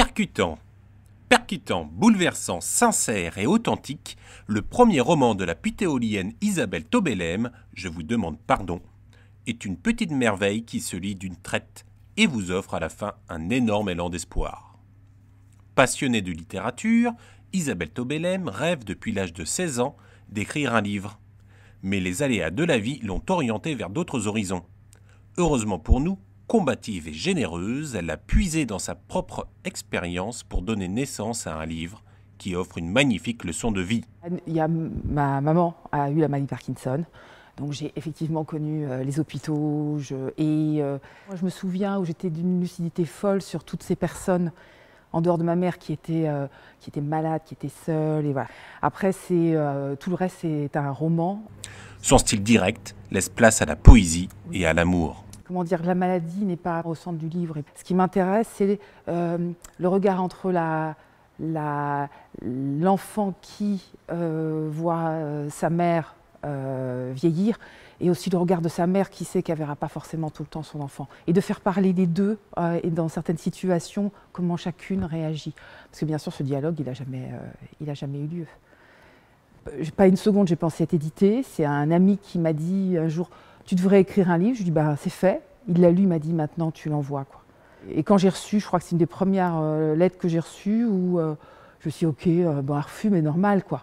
Percutant. Percutant, bouleversant, sincère et authentique, le premier roman de la putéolienne Isabelle Tobelem, Je vous demande pardon, est une petite merveille qui se lit d'une traite et vous offre à la fin un énorme élan d'espoir. Passionnée de littérature, Isabelle Tobelem rêve depuis l'âge de 16 ans d'écrire un livre. Mais les aléas de la vie l'ont orientée vers d'autres horizons. Heureusement pour nous, combative et généreuse, elle a puisé dans sa propre expérience pour donner naissance à un livre qui offre une magnifique leçon de vie. Il y a, ma maman a eu la maladie de Parkinson. Donc j'ai effectivement connu euh, les hôpitaux je, et euh, je me souviens où j'étais d'une lucidité folle sur toutes ces personnes en dehors de ma mère qui était, euh, qui était malade, qui était seule. Et voilà. Après, c'est, tout le reste, c'est un roman. Son style direct laisse place à la poésie et à l'amour comment dire, la maladie n'est pas au centre du livre. Ce qui m'intéresse, c'est euh, le regard entre l'enfant qui euh, voit euh, sa mère vieillir et aussi le regard de sa mère qui sait qu'elle verra pas forcément tout le temps son enfant et de faire parler les deux et dans certaines situations comment chacune réagit parce que bien sûr ce dialogue il a jamais il jamais eu lieu pas une seconde j'ai pensé être édité c'est un ami qui m'a dit un jour tu devrais écrire un livre. Je lui dis, bah, c'est fait. Il l'a lu, il m'a dit, maintenant, tu l'envoies. Quoi. Et quand j'ai reçu, je crois que c'est une des premières euh, lettres que j'ai reçues où euh, je me suis dit, OK, un euh, refus, mais normal, quoi.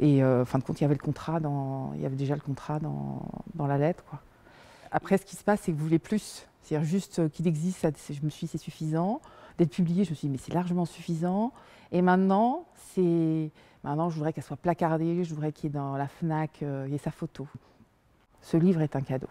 Et en fin de compte, il y avait, le contrat dans, il y avait déjà le contrat dans, dans la lettre, quoi. Après, ce qui se passe, c'est que vous voulez plus. C'est-à-dire juste qu'il existe, je me suis dit, c'est suffisant. D'être publié, je me suis dit, mais c'est largement suffisant. Et maintenant, c'est... Maintenant, je voudrais qu'elle soit placardée, je voudrais qu'il y ait dans la FNAC, il y ait sa photo. Ce livre est un cadeau.